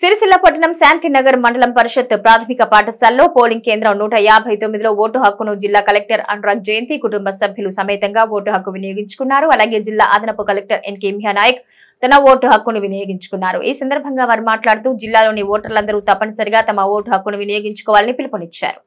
సిరిసిల్ల పట్టణం శాంతినగర్ మండలం పరిషత్ ప్రాథమిక పాఠశాలలో పోలింగ్ కేంద్రం నూట యాభై తొమ్మిదిలో ఓటు హక్కును జిల్లా కలెక్టర్ అనురాగ్ జయంతి కుటుంబ సభ్యులు సమేతంగా ఓటు హక్కు వినియోగించుకున్నారు అలాగే జిల్లా అదనపు కలెక్టర్ ఎన్కే నాయక్ తన ఓటు హక్కును వినియోగించుకున్నారు ఈ సందర్భంగా వారు మాట్లాడుతూ జిల్లాలోని ఓటర్లందరూ తప్పనిసరిగా తమ ఓటు హక్కును వినియోగించుకోవాలని పిలుపునిచ్చారు